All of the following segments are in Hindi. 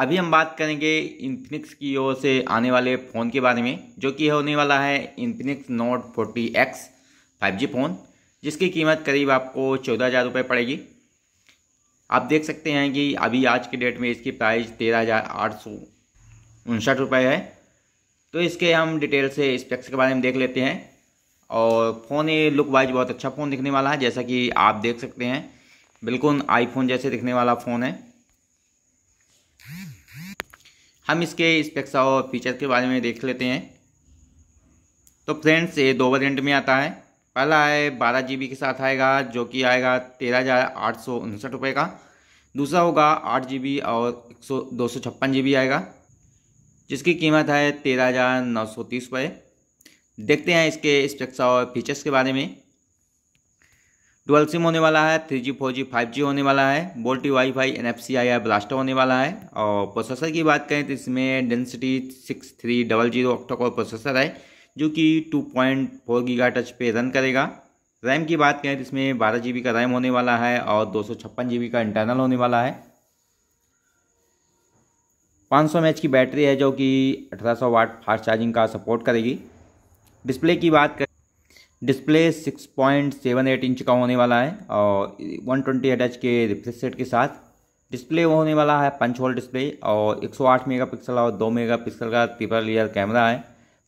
अभी हम बात करेंगे इन्फिनिक्स की ओर से आने वाले फ़ोन के बारे में जो कि होने वाला है Infinix note forty X five G phone जिसकी कीमत करीब आपको चौदह हज़ार रुपये पड़ेगी आप देख सकते हैं कि अभी आज के डेट में इसकी प्राइस तेरह हज़ार आठ सौ उनसठ रुपये है तो इसके हम डिटेल से स्पेक्स के बारे में देख लेते हैं और फ़ोन ये लुक वाइज बहुत अच्छा फ़ोन दिखने वाला है जैसा कि आप देख सकते हैं बिल्कुल आईफोन जैसे दिखने वाला फ़ोन है हम इसके स्पेक्स और फीचर्स के बारे में देख लेते हैं तो फ्रेंड्स ये दो वेरियंट में आता है पहला है बारह जी के साथ आएगा जो कि आएगा तेरह हज़ार आठ सौ उनसठ रुपये का दूसरा होगा आठ जी बी और एक सौ दो सौ छप्पन जी बी आएगा जिसकी कीमत है तेरह हज़ार नौ सौ तीस रुपये देखते हैं इसके स्पेक्स और फीचर्स के बारे में ट्वेल्व सिम होने वाला है three G four G five G होने वाला है VoLTE wifi N F C I R blaster होने वाला है और प्रोसेसर की बात करें तो इसमें Dimensity six three double zero octacore processor है जो कि two point four giga touch पे रन करेगा रैम की बात करें तो इसमें बारह जी बी का रैम होने वाला है और दो सौ छप्पन जी बी का इंटरनल होने वाला है पाँच सौ एम एच की बैटरी है जो कि अठारह सौ वाट फास्ट चार्जिंग का सपोर्ट करेगी डिस्प्ले की बात करें डिस्प्ले 6.78 इंच का होने वाला है और 120 ट्वेंटी के रिफ्रेश रेट के साथ डिस्प्ले वो होने वाला है पंच होल डिस्प्ले और 108 मेगापिक्सल और 2 मेगापिक्सल का ट्रिपल लेयर कैमरा है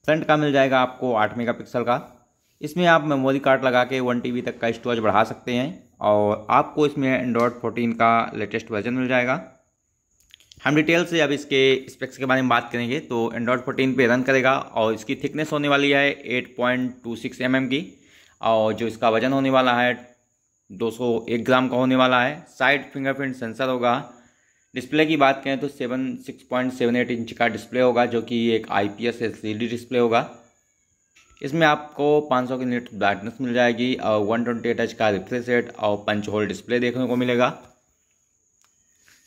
फ्रंट का मिल जाएगा आपको 8 मेगापिक्सल का इसमें आप मेमोरी कार्ड लगा के वन टी तक का स्टोरेज बढ़ा सकते हैं और आपको इसमें एंड्रॉयड फोर्टीन का लेटेस्ट वर्जन मिल जाएगा हम डिटेल से अब इसके स्पेक्स के बारे में बात करेंगे तो एंड्रॉयड फोर्टीन पे रन करेगा और इसकी थिकनेस होने वाली है eight point two six M M की और जो इसका वजन होने वाला है दो सौ एक ग्राम का होने वाला है साइड फिंगरप्रिंट सेंसर होगा डिस्प्ले की बात करें तो seven six point seven eight inch का डिस्प्ले होगा जो कि एक I P S S C D display होगा इसमें आपको पाँच सौ की नीट ब्राइटनेस मिल जाएगी और वन ट्वेंटी एट एच का रिफ्रेश रेट और पंच होल डिस्प्ले देखने को मिलेगा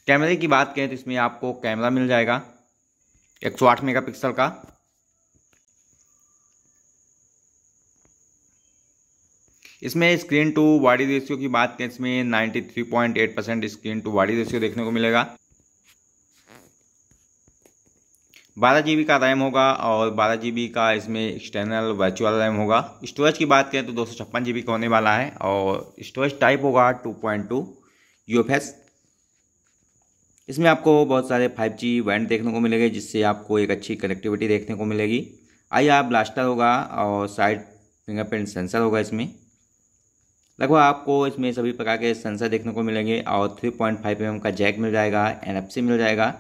कैमरे की बात करें तो इसमें आपको कैमरा मिल जाएगा एक सौ आठ मेगा पिक्सल का इसमें स्क्रीन टू बॉडी रेशियो की बात करें इसमें 93.8 percent screen to body ratio देखने को मिलेगा बारह जी का रैम होगा और बारह जी का इसमें एक्सटर्नल वर्चुअल रैम होगा स्टोरेज की बात करें तो दो सौ छप्पन का होने वाला है और स्टोरेज टाइप होगा two point two U F S इसमें आपको बहुत सारे 5G जी वैंड देखने को मिलेंगे जिससे आपको एक अच्छी कनेक्टिविटी देखने को मिलेगी आई आर ब्लास्टर होगा और साइड फिंगरप्रिंट सेंसर होगा इसमें लगभग आपको इसमें सभी प्रकार के सेंसर देखने को मिलेंगे और थ्री पॉइंट फाइव एम का जैक मिल जाएगा एन मिल जाएगा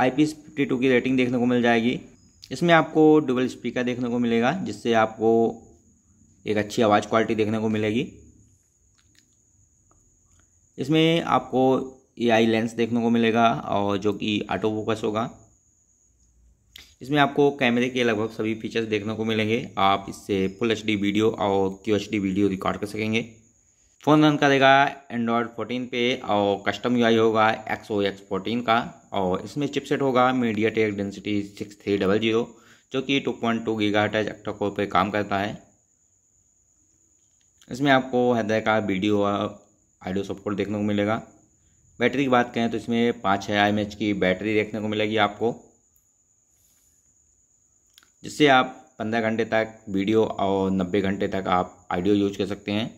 आई पी फिफ्टी टू की रेटिंग देखने को मिल जाएगी इसमें आपको डुबल स्पीकर देखने को मिलेगा जिससे आपको एक अच्छी आवाज़ क्वालिटी देखने को मिलेगी इसमें आपको ए आई लेंस देखने को मिलेगा और जो कि ऑटो फोकस होगा इसमें आपको कैमरे के लगभग सभी फीचर्स देखने को मिलेंगे आप इससे फुल एच वीडियो और क्यू एच वीडियो रिकॉर्ड कर सकेंगे फ़ोन रन करेगा एंड्रॉयड 14 पे और कस्टम यू होगा एक्स ओ एक्स फोर्टीन का और इसमें चिपसेट होगा MediaTek Dimensity six three double zero जो कि two point two giga touch octacore पर काम करता है इसमें आपको हैदर का वीडियो और ऑडियो सपोर्ट देखने को मिलेगा बैटरी की बात करें तो इसमें पाँच हज़ार एम की बैटरी देखने को मिलेगी आपको जिससे आप पंद्रह घंटे तक वीडियो और नब्बे घंटे तक आप ऑडियो यूज कर सकते हैं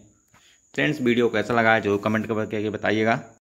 फ्रेंड्स वीडियो कैसा लगा जो कमेंट करके बताइएगा